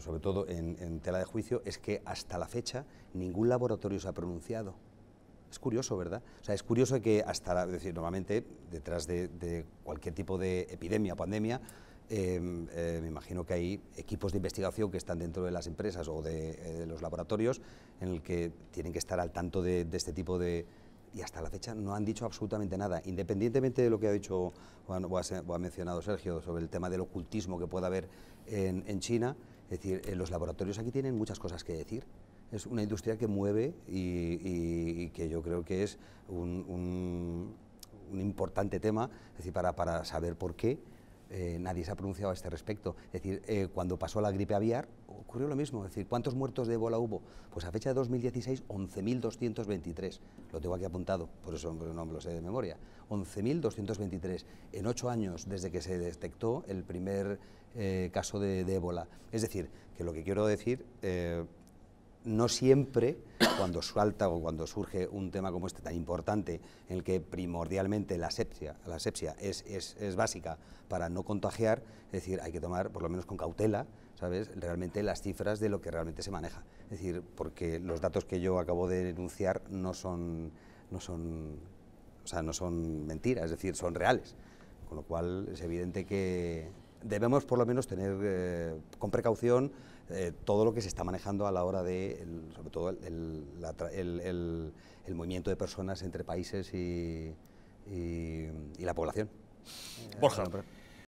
sobre todo en, tela de juicio, es que hasta la fecha ningún laboratorio se ha pronunciado. Es curioso, ¿verdad? O sea, es curioso que hasta, decir, normalmente detrás de, cualquier tipo de epidemia o pandemia, em, eh, me imagino que hay equipos de investigación que están dentro de las empresas o de, eh, los laboratorios en el que tienen que estar al tanto de, este tipo de, y hasta la fecha no han dicho absolutamente nada, independientemente de lo que ha dicho o ha, mencionado Sergio sobre el tema del ocultismo que pueda haber en China, es decir, eh, los laboratorios aquí tienen muchas cosas que decir. Es una industria que mueve y, que yo creo que es un, importante tema, decir, para, para saber por qué eh, nadie se ha pronunciado a este respecto. Es decir, eh, cuando pasó la gripe aviar ocurrió lo mismo. Es decir, ¿cuántos muertos de ébola hubo? Pues a fecha de 2016, 11.223. Lo tengo aquí apuntado, por eso no me lo sé de memoria. 11.223 en ocho años desde que se detectó el primer eh, caso de, de, ébola. Es decir, que lo que quiero decir no siempre, cuando salta o cuando surge un tema como este tan importante, en el que primordialmente la asepsia, la es, básica para no contagiar, es decir, hay que tomar, por lo menos con cautela, ¿sabes?, realmente las cifras de lo que realmente se maneja. Es decir, porque los datos que yo acabo de denunciar no son, no son, o sea, no son mentiras, es decir, son reales. Con lo cual es evidente que debemos por lo menos tener eh, con precaución eh, todo lo que se está manejando a la hora de, sobre todo, el, movimiento de personas entre países y, y la población. Borja. Eh,